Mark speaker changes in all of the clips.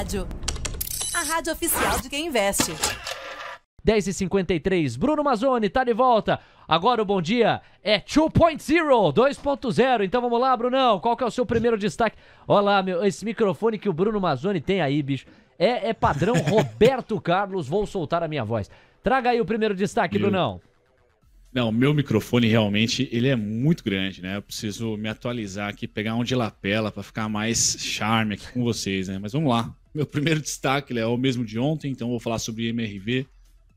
Speaker 1: rádio. A rádio oficial de quem investe. 10h53, Bruno Mazzoni tá de volta. Agora o bom dia é 2.0, 2.0. Então vamos lá, Brunão, qual que é o seu primeiro destaque? Olha lá, meu, esse microfone que o Bruno Mazzoni tem aí, bicho. É, é padrão Roberto Carlos, vou soltar a minha voz. Traga aí o primeiro destaque, meu... Brunão.
Speaker 2: Não, meu microfone realmente ele é muito grande, né? Eu preciso me atualizar aqui, pegar um de lapela para ficar mais charme aqui com vocês, né? Mas vamos lá. Meu primeiro destaque é o mesmo de ontem, então vou falar sobre MRV,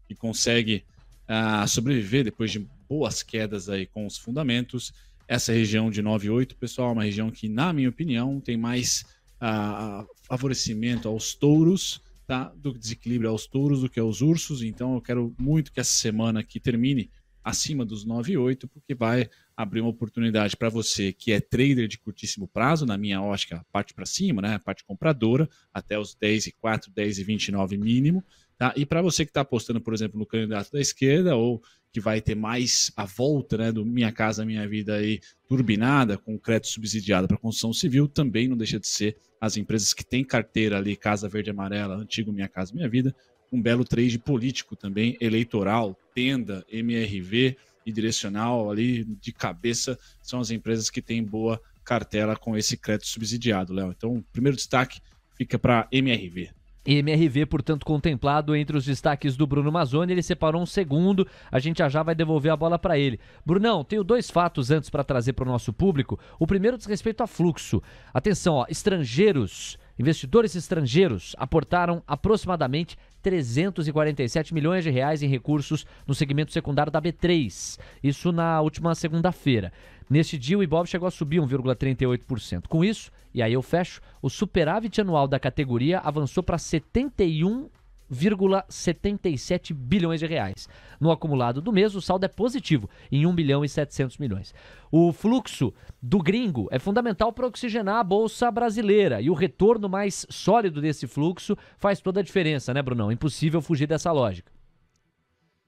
Speaker 2: que consegue ah, sobreviver depois de boas quedas aí com os fundamentos. Essa é região de 9,8, pessoal, é uma região que, na minha opinião, tem mais ah, favorecimento aos touros, tá? Do desequilíbrio aos touros do que aos ursos. Então eu quero muito que essa semana aqui termine acima dos 9,8, porque vai abrir uma oportunidade para você que é trader de curtíssimo prazo, na minha ótica, parte para cima, né? parte compradora, até os 10 e 4, 10 e 29 mínimo. Tá? E para você que está apostando, por exemplo, no candidato da esquerda ou que vai ter mais a volta né, do Minha Casa Minha Vida aí turbinada, com crédito subsidiado para construção civil, também não deixa de ser as empresas que têm carteira ali, Casa Verde Amarela, antigo Minha Casa Minha Vida, um belo trade político também, eleitoral, tenda, MRV, e direcional ali de cabeça são as empresas que têm boa cartela com esse crédito subsidiado, Léo. Então, o primeiro destaque fica para MRV.
Speaker 1: MRV, portanto, contemplado entre os destaques do Bruno Mazoni, ele separou um segundo, a gente já já vai devolver a bola para ele. Brunão, tenho dois fatos antes para trazer para o nosso público. O primeiro diz respeito a fluxo. Atenção, ó, estrangeiros, investidores estrangeiros aportaram aproximadamente 347 milhões de reais em recursos no segmento secundário da B3. Isso na última segunda-feira. Neste dia, o Ibov chegou a subir 1,38%. Com isso, e aí eu fecho, o superávit anual da categoria avançou para 71 1,77 bilhões de reais. No acumulado do mês, o saldo é positivo, em 1 bilhão e 700 milhões. O fluxo do gringo é fundamental para oxigenar a bolsa brasileira e o retorno mais sólido desse fluxo faz toda a diferença, né, Brunão? Impossível fugir dessa lógica.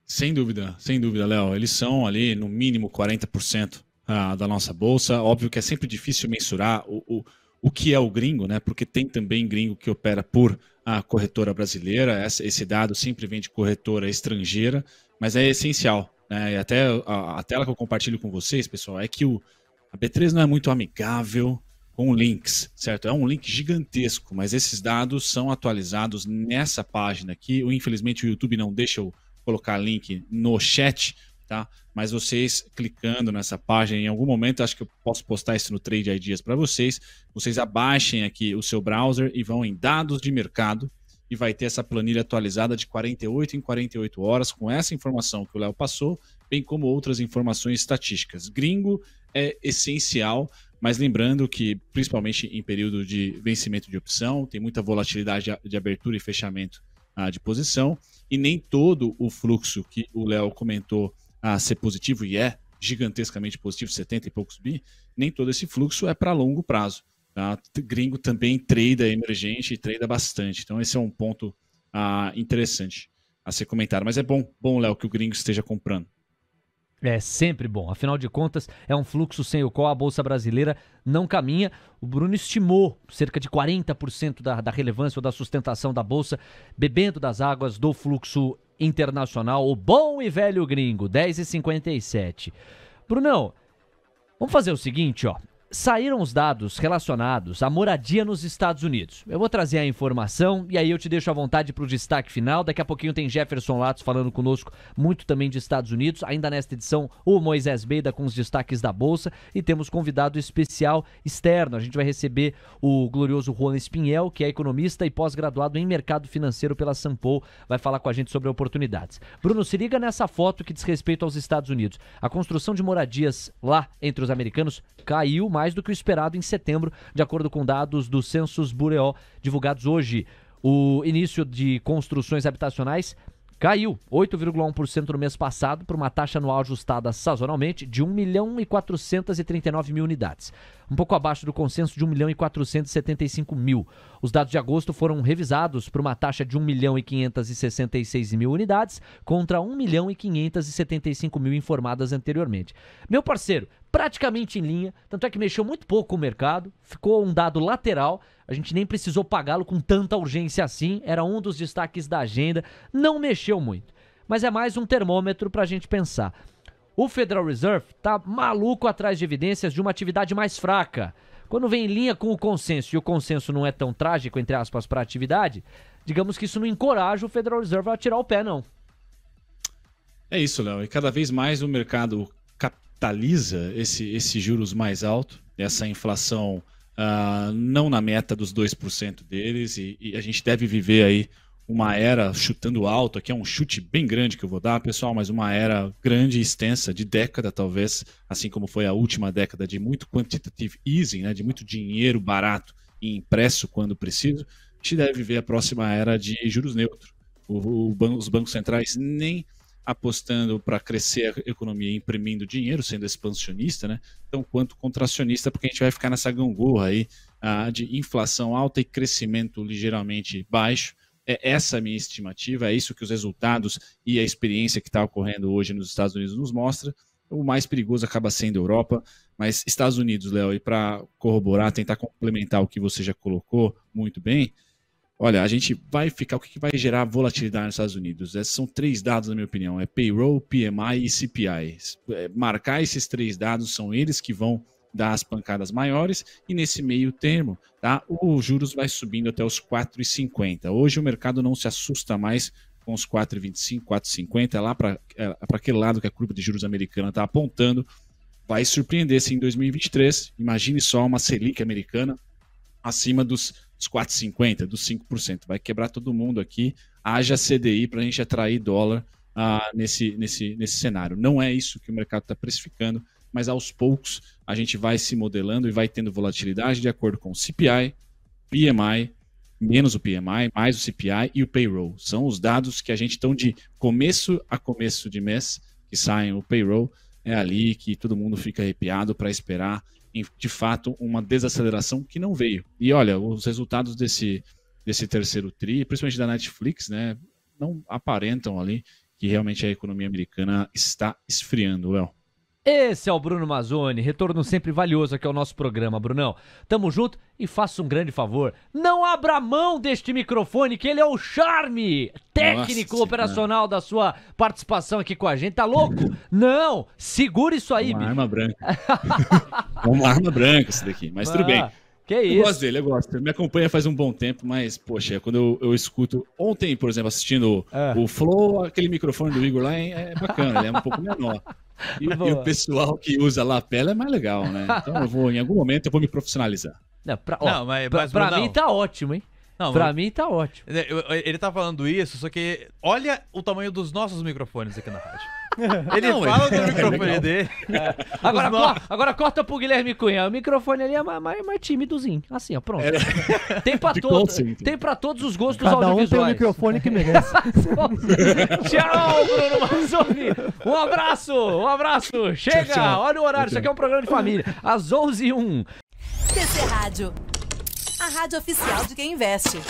Speaker 2: Sem dúvida, sem dúvida, Léo. Eles são ali no mínimo 40% ah, da nossa bolsa. Óbvio que é sempre difícil mensurar o, o, o que é o gringo, né? Porque tem também gringo que opera por a corretora brasileira. Esse dado sempre vem de corretora estrangeira, mas é essencial. Né? E até a, a, tela que eu compartilho com vocês, pessoal, é que o, a B3 não é muito amigável com links, certo? É um link gigantesco, mas esses dados são atualizados nessa página aqui. Infelizmente, o YouTube não deixa eu colocar link no chat, tá? Mas vocês clicando nessa página, em algum momento, acho que eu posso postar isso no Trade Ideas para vocês. Vocês abaixem aqui o seu browser e vão em dados de mercado e vai ter essa planilha atualizada de 48 em 48 horas com essa informação que o Léo passou, bem como outras informações estatísticas. Gringo é essencial, mas lembrando que, principalmente em período de vencimento de opção, tem muita volatilidade de abertura e fechamento ah, de posição, e nem todo o fluxo que o Léo comentou a ser positivo, e é gigantescamente positivo, 70 e poucos bi, nem todo esse fluxo é para longo prazo. Tá? Gringo também treina emergente e trade bastante. Então, esse é um ponto ah, interessante a ser comentado. Mas é bom, bom, Léo, que o gringo esteja comprando.
Speaker 1: É sempre bom. Afinal de contas, é um fluxo sem o qual a Bolsa Brasileira não caminha. O Bruno estimou cerca de 40% da, da relevância ou da sustentação da Bolsa bebendo das águas do fluxo internacional, o bom e velho gringo, 10h57. Brunão, vamos fazer o seguinte, ó. Saíram os dados relacionados à moradia nos Estados Unidos. Eu vou trazer a informação e aí eu te deixo à vontade para o destaque final. Daqui a pouquinho tem Jefferson Latos falando conosco, muito também de Estados Unidos. Ainda nesta edição, o Moisés Beida com os destaques da Bolsa. E temos convidado especial externo. A gente vai receber o glorioso Juan Espinhel, que é economista e pós-graduado em mercado financeiro pela Sampo. Vai falar com a gente sobre oportunidades. Bruno, se liga nessa foto que diz respeito aos Estados Unidos. A construção de moradias lá entre os americanos caiu mais mais do que o esperado em setembro, de acordo com dados do Census Bureau divulgados hoje. O início de construções habitacionais caiu 8,1% no mês passado para uma taxa anual ajustada sazonalmente de 1 milhão e 439 mil unidades, um pouco abaixo do consenso de 1 milhão e 475 mil. Os dados de agosto foram revisados para uma taxa de 1 milhão e 566 mil unidades contra 1 milhão e 575 mil informadas anteriormente. Meu parceiro, praticamente em linha, tanto é que mexeu muito pouco o mercado, ficou um dado lateral, a gente nem precisou pagá-lo com tanta urgência assim, era um dos destaques da agenda, não mexeu muito. Mas é mais um termômetro para a gente pensar. O Federal Reserve está maluco atrás de evidências de uma atividade mais fraca. Quando vem em linha com o consenso, e o consenso não é tão trágico, entre aspas, para a atividade, digamos que isso não encoraja o Federal Reserve a tirar o pé, não.
Speaker 2: É isso, Léo. E cada vez mais o mercado capitaliza esse, esses juros mais altos, essa inflação uh, não na meta dos 2% deles, e, e a gente deve viver aí uma era chutando alto, aqui é um chute bem grande que eu vou dar, pessoal, mas uma era grande e extensa, de década talvez, assim como foi a última década de muito quantitative easing, né, de muito dinheiro barato e impresso quando preciso, a gente deve viver a próxima era de juros neutros. os bancos centrais nem apostando para crescer a economia imprimindo dinheiro, sendo expansionista, né? Então, quanto contracionista, porque a gente vai ficar nessa gangorra aí ah, de inflação alta e crescimento ligeiramente baixo. É essa a minha estimativa, é isso que os resultados e a experiência que está ocorrendo hoje nos Estados Unidos nos mostra. O mais perigoso acaba sendo a Europa, mas Estados Unidos, Léo, e para corroborar, tentar complementar o que você já colocou muito bem, Olha, a gente vai ficar. O que vai gerar volatilidade nos Estados Unidos? Esses é, são três dados, na minha opinião: é payroll, PMI e CPI. É, marcar esses três dados são eles que vão dar as pancadas maiores e nesse meio termo, tá? O juros vai subindo até os 4,50. Hoje o mercado não se assusta mais com os 4,25, 4,50, É lá para é, aquele lado que a curva de juros americana está apontando. Vai surpreender se em 2023, imagine só uma Selic americana acima dos dos 4,50%, dos 5%. Vai quebrar todo mundo aqui. Haja CDI para a gente atrair dólar ah, nesse, nesse, nesse cenário. Não é isso que o mercado está precificando, mas aos poucos a gente vai se modelando e vai tendo volatilidade de acordo com o CPI, PMI, menos o PMI, mais o CPI e o payroll. São os dados que a gente estão de começo a começo de mês que saem o payroll. É ali que todo mundo fica arrepiado para esperar de fato, uma desaceleração que não veio. E olha, os resultados desse, desse terceiro TRI, principalmente da Netflix, né, não aparentam ali que realmente a economia americana está esfriando, Léo.
Speaker 1: Esse é o Bruno Mazzoni, retorno sempre valioso aqui ao nosso programa, Brunão. Tamo junto e faça um grande favor. Não abra mão deste microfone, que ele é o charme técnico Nossa, operacional da sua participação aqui com a gente. Tá louco? não! Segura isso aí, Uma bicho.
Speaker 2: arma branca. é uma arma branca isso daqui, mas ah, tudo bem. Ah, que é isso? Eu gosto dele, eu gosto. Ele me acompanha faz um bom tempo, mas, poxa, quando eu, eu escuto. Ontem, por exemplo, assistindo ah. o Flow, aquele microfone do Igor lá é bacana, ele é um pouco menor. E, e o pessoal que usa lapela é mais legal, né? Então eu vou, em algum momento, eu vou me profissionalizar. Não, pra,
Speaker 1: ó, não, mas, pra, mas, pra não. mim tá ótimo, hein? Não, pra mim tá ótimo. Ele tá falando isso, só que olha o tamanho dos nossos microfones aqui na rádio. Ele não, fala do é microfone dele. É. Agora, co agora corta pro Guilherme Cunha. O microfone ali é mais, mais, mais timidozinho. Assim, ó, pronto. É. Tem, pra todo, tem pra todos os gostos Cada audiovisuais. Um tem o microfone que merece. Tchau, Bruno Mazzoni. Um abraço, um abraço. Chega, tchau, tchau. olha o horário. Tchau. Isso aqui é um programa de família. Às 11h01.
Speaker 2: TC Rádio. A rádio oficial de quem investe.